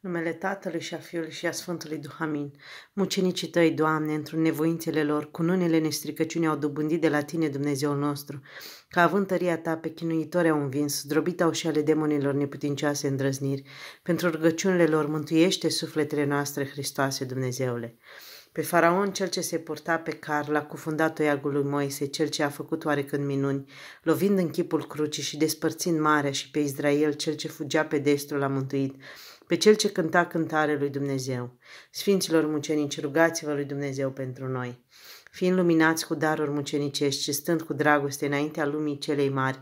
numele Tatălui și a Fiului și a Sfântului Duhamin, Mucenicii tăi, Doamne, într nevoințele lor, cu nunele nestricăciune au dobândit de la tine, Dumnezeul nostru, că având tăria ta pe chinuitori au învins, zdrobit au și ale demonilor neputincioase îndrăzniri, pentru rugăciunile lor mântuiește sufletele noastre, Hristoase, Dumnezeule. Pe faraon, cel ce se purta pe car, l-a cufundat oiagul lui Moise, cel ce a făcut oarecând minuni, lovind în chipul crucii și despărțind marea și pe Israel, cel ce fugea pe destru, l-a mântuit, pe cel ce cânta cântare lui Dumnezeu. Sfinților mucenici, rugați-vă lui Dumnezeu pentru noi. Fiind luminați cu daruri mucenicești și stând cu dragoste înaintea lumii celei mari,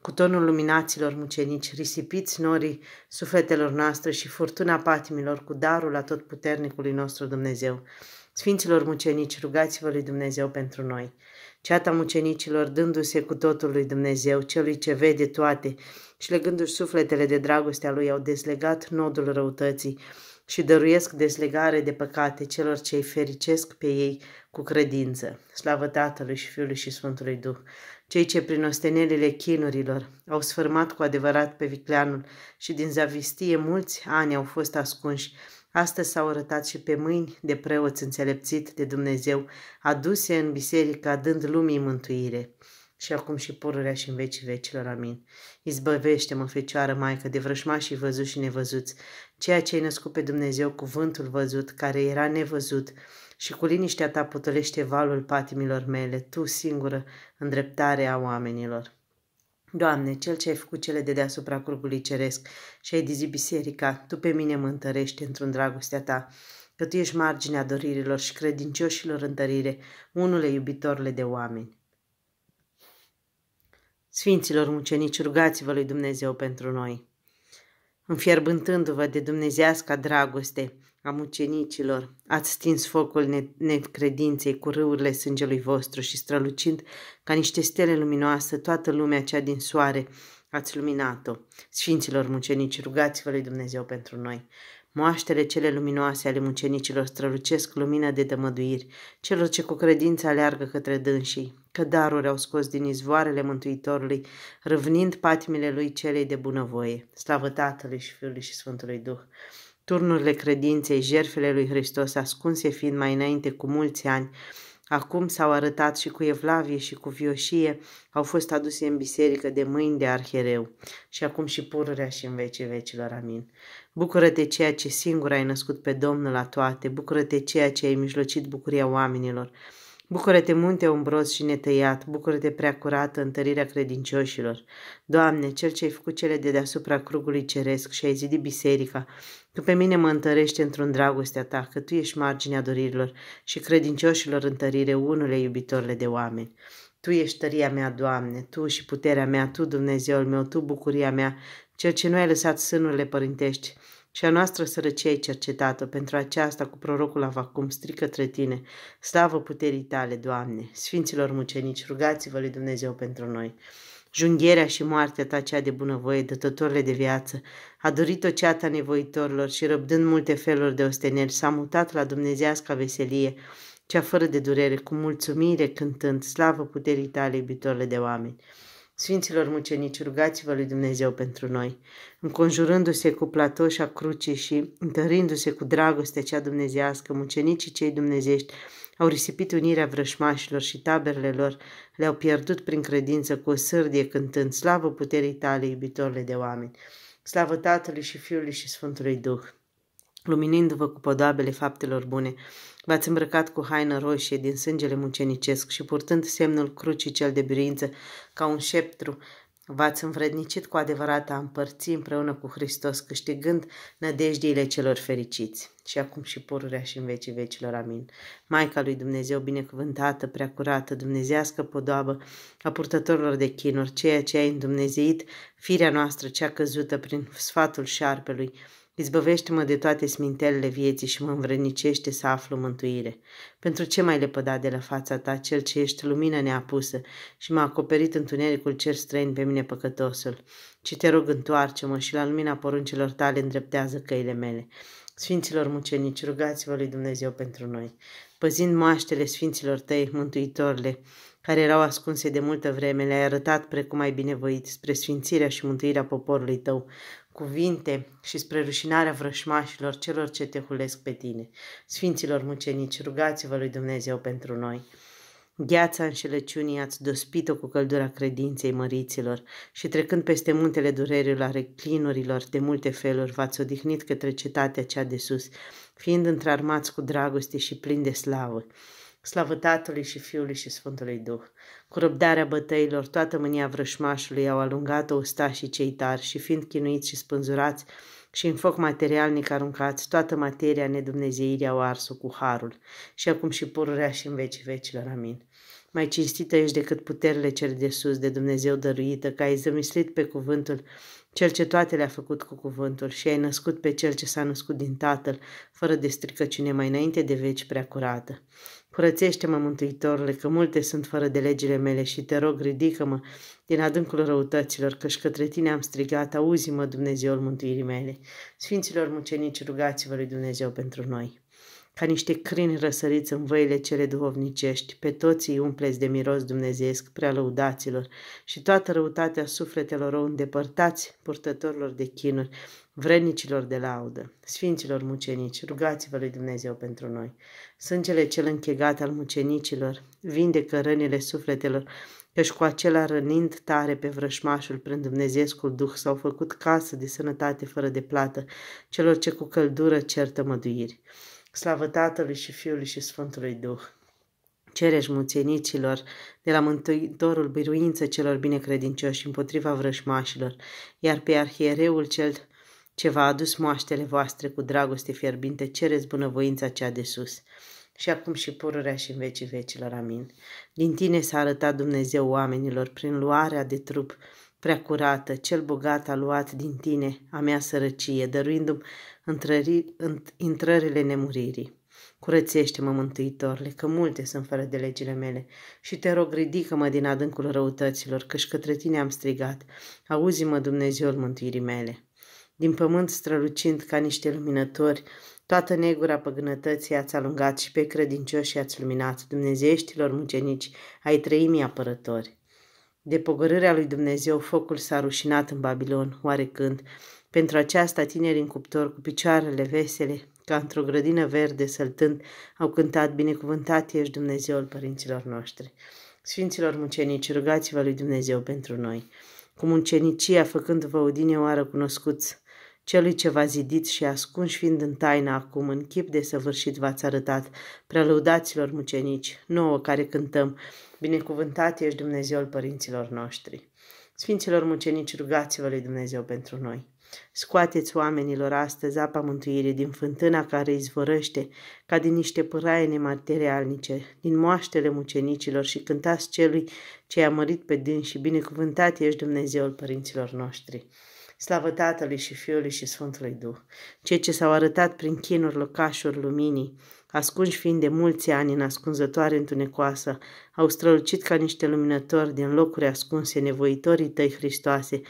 cu tonul luminaților mucenici, risipiți norii sufletelor noastre și furtuna patimilor cu darul la tot puternicului nostru Dumnezeu. Sfinților mucenici, rugați-vă lui Dumnezeu pentru noi ceata mucenicilor, dându-se cu totul lui Dumnezeu, celui ce vede toate, și legându-și sufletele de dragostea lui, au dezlegat nodul răutății și dăruiesc dezlegare de păcate celor ce îi fericesc pe ei cu credință. Slavă Tatălui și Fiului și Sfântului Duh! Cei ce prin ostenelile chinurilor au sfârmat cu adevărat pe vicleanul și din zavistie mulți ani au fost ascunși, Astăzi s-au arătat și pe mâini de preoți înțelepțit de Dumnezeu, aduse în biserică, dând lumii mântuire și acum și pururea și în vecii vecilor. Amin. Izbăvește-mă, Fecioară Maică, de vrășmașii văzuți și nevăzuți, ceea ce ai născut pe Dumnezeu, cuvântul văzut, care era nevăzut, și cu liniștea ta potolește valul patimilor mele, tu singură, îndreptarea oamenilor. Doamne, Cel ce ai făcut cele de deasupra culgului ceresc și ai dizi biserica, Tu pe mine mă întărești într-un dragostea Ta, că Tu ești marginea doririlor și credincioșilor întărire, unule iubitorile de oameni. Sfinților mucenici, rugați-vă lui Dumnezeu pentru noi. Înfierbântându-vă de dumnezească dragoste, a mucenicilor, ați stins focul necredinței cu râurile sângelui vostru și strălucind ca niște stele luminoase toată lumea cea din soare, ați luminat-o. Sfinților mucenici, rugați-vă lui Dumnezeu pentru noi. Moaștele cele luminoase ale mucenicilor strălucesc lumina de dămăduiri, celor ce cu credință aleargă către dânsii, că daruri au scos din izvoarele Mântuitorului, răvnind patimile lui celei de bunăvoie, slavă Tatălui și Fiului și Sfântului Duh. Turnurile credinței, jerfele lui Hristos, ascunse fiind mai înainte cu mulți ani, acum s-au arătat și cu evlavie și cu vioșie, au fost aduse în biserică de mâini de arhereu și acum și pururea și în vecii vecilor. Amin. Bucură-te ceea ce singur ai născut pe Domnul la toate, bucură-te ceea ce ai mijlocit bucuria oamenilor, Bucură-te, munte umbros și netăiat, bucură-te, prea curată, întărirea credincioșilor. Doamne, Cel ce ai făcut cele de deasupra crugului ceresc și ai zidit biserica, că pe mine mă întărește într-un dragostea ta, că tu ești marginea dorilor și credincioșilor întărire unule iubitorile de oameni. Tu ești tăria mea, Doamne, Tu și puterea mea, Tu Dumnezeul meu, Tu bucuria mea, cel ce nu ai lăsat sânurile părintești și a noastră sărăcie ai cercetat-o, pentru aceasta cu prorocul Avacum strică către Tine, slavă puterii Tale, Doamne, Sfinților mucenici, rugați-vă lui Dumnezeu pentru noi. Jungherea și moartea ta cea de bunăvoie, dătătorile de viață, a dorit-o ceata nevoitorilor și răbdând multe feluri de osteneri, s-a mutat la dumnezească veselie, cea fără de durere, cu mulțumire cântând, slavă puterii tale, iubitorile de oameni. Sfinților mucenici, rugați-vă lui Dumnezeu pentru noi, înconjurându-se cu platoșa crucii și întărindu-se cu dragoste cea dumnezească, mucenicii cei dumnezești, au risipit unirea vrășmașilor și taberele lor, le-au pierdut prin credință cu o sârdie cântând slavă puterii tale, iubitorile de oameni, slavă Tatălui și Fiului și Sfântului Duh luminindu-vă cu podoabele faptelor bune. V-ați îmbrăcat cu haină roșie din sângele mucenicesc și purtând semnul crucii cel de biruință ca un șeptru, V-ați învrednicit cu adevărat a împărți împreună cu Hristos, câștigând nădejdiile celor fericiți. Și acum și pururea și în vecii vecilor. Amin. Maica lui Dumnezeu, binecuvântată, preacurată, dumnezească podoabă a purtătorilor de chinuri, ceea ce ai îndumnezeit, firea noastră cea căzută prin sfatul șarpelui, Izbăvește-mă de toate smintelele vieții și mă învrednicește să aflu mântuire. Pentru ce mai lepăda de la fața ta cel ce ești lumina neapusă și m-a acoperit întunericul cer străin pe mine păcătosul? Ci te rog întoarce-mă și la lumina poruncilor tale îndreptează căile mele. Sfinților mucenici, rugați-vă lui Dumnezeu pentru noi. Păzind moaștele sfinților tăi, mântuitorile, care erau ascunse de multă vreme, le-ai arătat precum ai binevoit spre sfințirea și mântuirea poporului tău, cuvinte și spre rușinarea vrășmașilor celor ce te hulesc pe tine. Sfinților mucenici, rugați-vă lui Dumnezeu pentru noi. Gheața înșelăciunii ați dospit-o cu căldura credinței măriților și trecând peste muntele durerilor, reclinurilor de multe feluri, v-ați odihnit către cetatea cea de sus, fiind întrarmați cu dragoste și plin de slavă. Slavă Tatălui și Fiului și Sfântului Duh! Cu răbdarea bătăilor, toată mânia vrășmașului au alungat-o și cei tari și fiind chinuiți și spânzurați și în foc materialnic aruncați, toată materia nedumnezeirii au ars cu harul și acum și pururea și în vecii vecilor. Amin. Mai cinstită ești decât puterile cele de sus de Dumnezeu dăruită, că ai zămislit pe cuvântul cel ce toate le-a făcut cu cuvântul și ai născut pe cel ce s-a născut din tatăl, fără de stricăciune mai înainte de veci prea curată. Curățește-mă, Mântuitorule, că multe sunt fără de legile mele și te rog, ridică-mă din adâncul răutăților, căci către tine am strigat, auzi-mă, Dumnezeul mântuirii mele. Sfinților mucenici, rugați-vă lui Dumnezeu pentru noi ca niște crini răsăriți în văile cele duhovnicești, pe toți îi umpleți de miros dumnezeiesc prealăudaților și toată răutatea sufletelor o îndepărtați purtătorilor de chinuri, vrednicilor de laudă, sfinților mucenici, rugați-vă lui Dumnezeu pentru noi. Sângele cel închegat al mucenicilor vindecă rănile sufletelor, căci cu acela rănind tare pe vrășmașul prin Dumnezeescul Duh s-au făcut casă de sănătate fără de plată celor ce cu căldură certă măduiri. Slavă Tatălui și Fiului și Sfântului Duh! Cereș muțeniților de la Mântuitorul biruință celor binecredincioși împotriva vrășmașilor, iar pe arhiereul cel ce v-a adus moaștele voastre cu dragoste fierbinte, cereți bunăvoința cea de sus și acum și pururea și în vecii vecilor. Amin. Din tine s-a arătat Dumnezeu oamenilor prin luarea de trup prea curată, cel bogat a luat din tine a mea sărăcie, dăruindu-mi intrările nemuririi. Curățește-mă, Mântuitorule, că multe sunt fără de legile mele și te rog, ridică-mă din adâncul răutăților, căci către tine am strigat. Auzi-mă, Dumnezeul mântuirii mele. Din pământ strălucind ca niște luminători, toată negura păgânătății ați alungat și pe credincioși ați luminat, Dumnezeieștilor mucenici, ai trăimii apărători. De pogărârea lui Dumnezeu, focul s-a rușinat în Babilon, oarecând. Pentru aceasta, tineri în cuptor, cu picioarele vesele, ca într-o grădină verde, săltând, au cântat, binecuvântat ești Dumnezeul părinților noștri. Sfinților mucenici, rugați-vă lui Dumnezeu pentru noi. Cu mucenicia, făcând-vă odine oară cunoscuți, Celui ce v-a zidit și ascuns fiind în taină acum, în chip de săvârșit v-ați arătat, prelăudaților mucenici, nouă care cântăm, binecuvântat ești Dumnezeul părinților noștri. Sfinților mucenici, rugați-vă lui Dumnezeu pentru noi. Scoateți oamenilor astăzi apa mântuirii din fântâna care izvorăște, ca din niște păraene materialnice, din moaștele mucenicilor și cântați celui ce i-a mărit pe dâns și binecuvântat ești Dumnezeul părinților noștri. Slavă Tatălui și Fiului și Sfântului Duh, cei ce s-au arătat prin chinuri locașuri luminii, ascunși fiind de mulți ani în ascunzătoare întunecoasă, au strălucit ca niște luminători din locuri ascunse nevoitorii tăi Hristoase,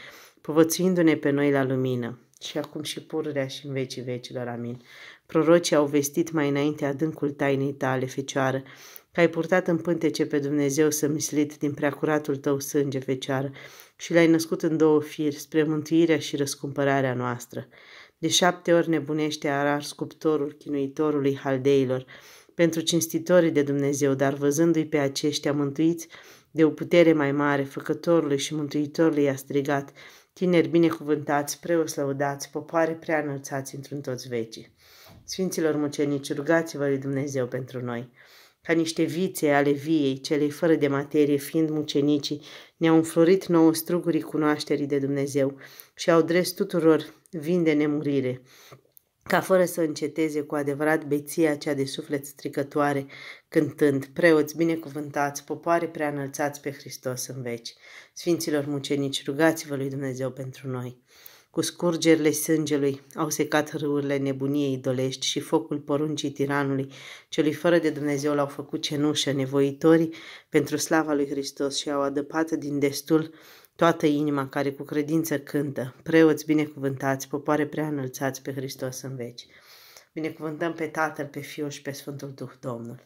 povățuindu-ne pe noi la lumină și acum și pururea și în vecii vecilor. Amin. Prorocii au vestit mai înainte adâncul tainei tale, Fecioară, că ai purtat în pântece pe Dumnezeu să mislit din preacuratul tău sânge, fecioară, și l-ai născut în două firi, spre mântuirea și răscumpărarea noastră. De șapte ori nebunește arar sculptorul chinuitorului haldeilor, pentru cinstitorii de Dumnezeu, dar văzându-i pe aceștia mântuiți de o putere mai mare, făcătorului și mântuitorului a strigat, tineri binecuvântați, preoți lăudați, popoare prea înălțați într-un toți vecii. Sfinților mucenici, rugați-vă lui Dumnezeu pentru noi ca niște vițe ale viei, celei fără de materie, fiind mucenicii, ne-au înflorit nouă strugurii cunoașterii de Dumnezeu și au dres tuturor vin de nemurire, ca fără să înceteze cu adevărat beția cea de suflet stricătoare, cântând, preoți binecuvântați, popoare preanălțați pe Hristos în veci. Sfinților mucenici, rugați-vă lui Dumnezeu pentru noi. Cu scurgerile sângelui au secat râurile nebuniei dolești și focul poruncii tiranului, celui fără de Dumnezeu l-au făcut cenușă nevoitorii pentru slava lui Hristos și au adăpat din destul toată inima care cu credință cântă, preoți binecuvântați, popoare prea înălțați pe Hristos în veci. Binecuvântăm pe Tatăl, pe Fiul și pe Sfântul Duh Domnul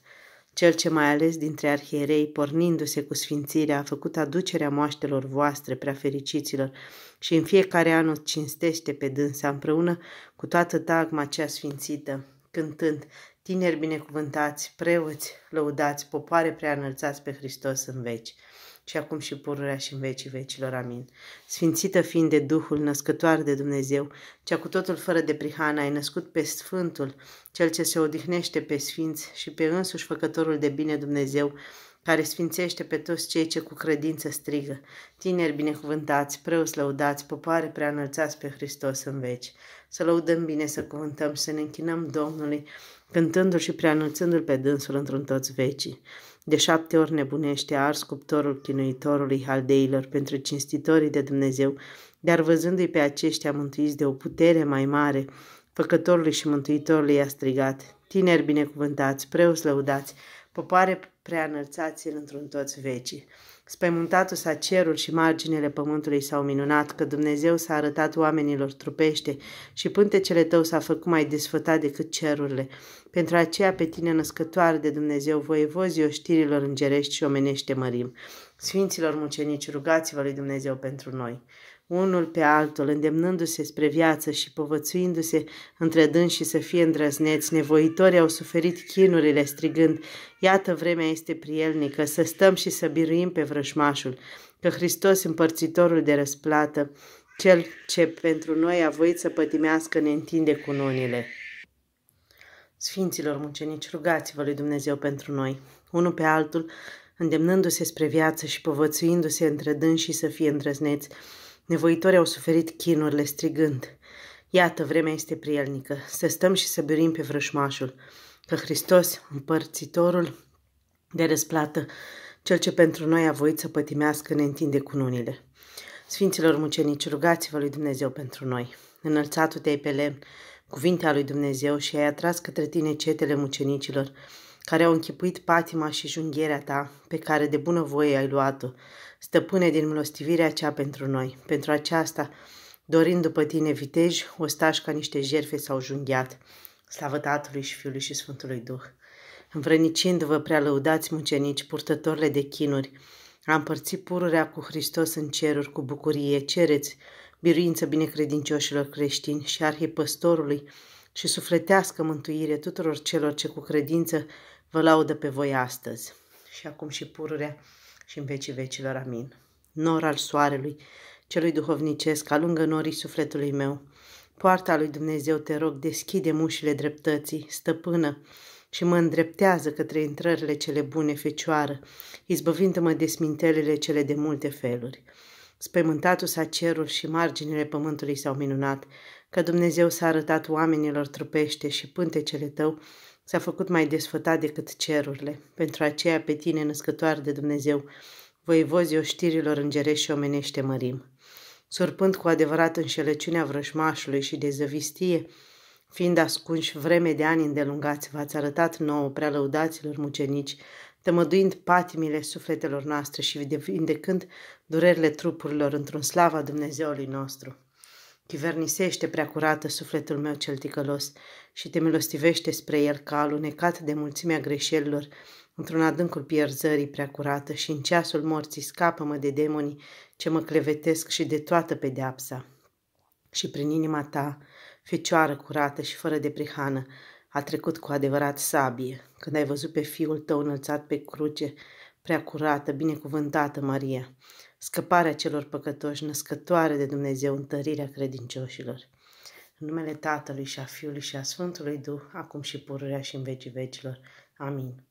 cel ce mai ales dintre arhierei, pornindu-se cu sfințirea, a făcut aducerea moaștelor voastre, prea fericiților, și în fiecare an o cinstește pe dânsa împreună cu toată tagma cea sfințită, cântând, tineri binecuvântați, preoți, lăudați, popoare prea înălțați pe Hristos în veci și acum și pururea și în vecii vecilor. Amin. Sfințită fiind de Duhul născătoare de Dumnezeu, cea cu totul fără de prihană ai născut pe Sfântul, cel ce se odihnește pe Sfinți și pe însuși Făcătorul de Bine Dumnezeu, care sfințește pe toți cei ce cu credință strigă, tineri binecuvântați, preoți lăudați, popoare prea pe Hristos în veci. Să lăudăm bine, să cuvântăm, să ne închinăm Domnului, cântându-l și preanunțându-l pe dânsul într-un toți vecii. De șapte ori nebunește ars sculptorul chinuitorului haldeilor pentru cinstitorii de Dumnezeu, dar văzându-i pe aceștia mântuiți de o putere mai mare, făcătorului și mântuitorului i-a strigat, tineri binecuvântați, preoți lăudați, popoare preanălțați într-un toți vecii. Spăimântatul a cerul și marginile pământului s-au minunat, că Dumnezeu s-a arătat oamenilor trupește și pântecele tău s-a făcut mai desfătat decât cerurile. Pentru aceea pe tine născătoare de Dumnezeu, voievozii oștirilor îngerești și omenește mărim. Sfinților mucenici, rugați-vă lui Dumnezeu pentru noi unul pe altul, îndemnându-se spre viață și povățuindu-se între și să fie îndrăzneți, nevoitorii au suferit chinurile strigând, iată vremea este prielnică, să stăm și să biruim pe vrășmașul, că Hristos împărțitorul de răsplată, cel ce pentru noi a voit să pătimească ne întinde nunile. Sfinților mucenici, rugați-vă lui Dumnezeu pentru noi, unul pe altul, îndemnându-se spre viață și povățuindu-se între și să fie îndrăzneți, Nevoitorii au suferit chinurile strigând. Iată, vremea este prielnică, să stăm și să birim pe vrășmașul, că Hristos, împărțitorul de răsplată, cel ce pentru noi a voit să pătimească, ne întinde cununile. Sfinților mucenici, rugați-vă lui Dumnezeu pentru noi. Înălțatul te-ai pe lemn, cuvintea lui Dumnezeu și ai atras către tine cetele mucenicilor, care au închipuit patima și junghierea ta pe care de bună voie ai luat-o, Stăpâne din mlostivirea cea pentru noi, pentru aceasta, dorind după tine vitej, ostași ca niște jerfe sau junghiat, slavă Tatălui și Fiului și Sfântului Duh. Învrănicindu-vă prea lăudați mucenici, purtătorile de chinuri, a împărțit pururea cu Hristos în ceruri cu bucurie, cereți biruință binecredincioșilor creștini și arhipăstorului și sufletească mântuire tuturor celor ce cu credință vă laudă pe voi astăzi. Și acum și pururea și în vecii vecilor. Amin. Nor al soarelui, celui duhovnicesc, alungă norii sufletului meu. Poarta lui Dumnezeu, te rog, deschide mușile dreptății, stăpână, și mă îndreptează către intrările cele bune, fecioară, izbăvindu-mă de smintelele cele de multe feluri. Spământatul s-a cerul și marginile pământului s-au minunat, că Dumnezeu s-a arătat oamenilor trupește și pântecele tău s-a făcut mai desfătat decât cerurile. Pentru aceea pe tine, născătoare de Dumnezeu, voivozi oștirilor îngerești și omenește mărim. Surpând cu adevărat înșelăciunea vrășmașului și de zăvistie, fiind ascunși vreme de ani îndelungați, v-ați arătat nouă prealăudaților mucenici, tămăduind patimile sufletelor noastre și vindecând durerile trupurilor într-un slava Dumnezeului nostru. Chivernisește, prea curată, sufletul meu cel ticălos și te milostivește spre el ca alunecat de mulțimea greșelilor, într-un adâncul pierzării prea curată și în ceasul morții scapă-mă de demonii ce mă clevetesc și de toată pedeapsa. Și prin inima ta, fecioară curată și fără de prihană, a trecut cu adevărat sabie, când ai văzut pe fiul tău înălțat pe cruce, prea curată, binecuvântată Maria scăparea celor păcătoși, născătoare de Dumnezeu, întărirea credincioșilor. În numele Tatălui și a Fiului și a Sfântului Duh, acum și pururea și în vecii vecilor. Amin.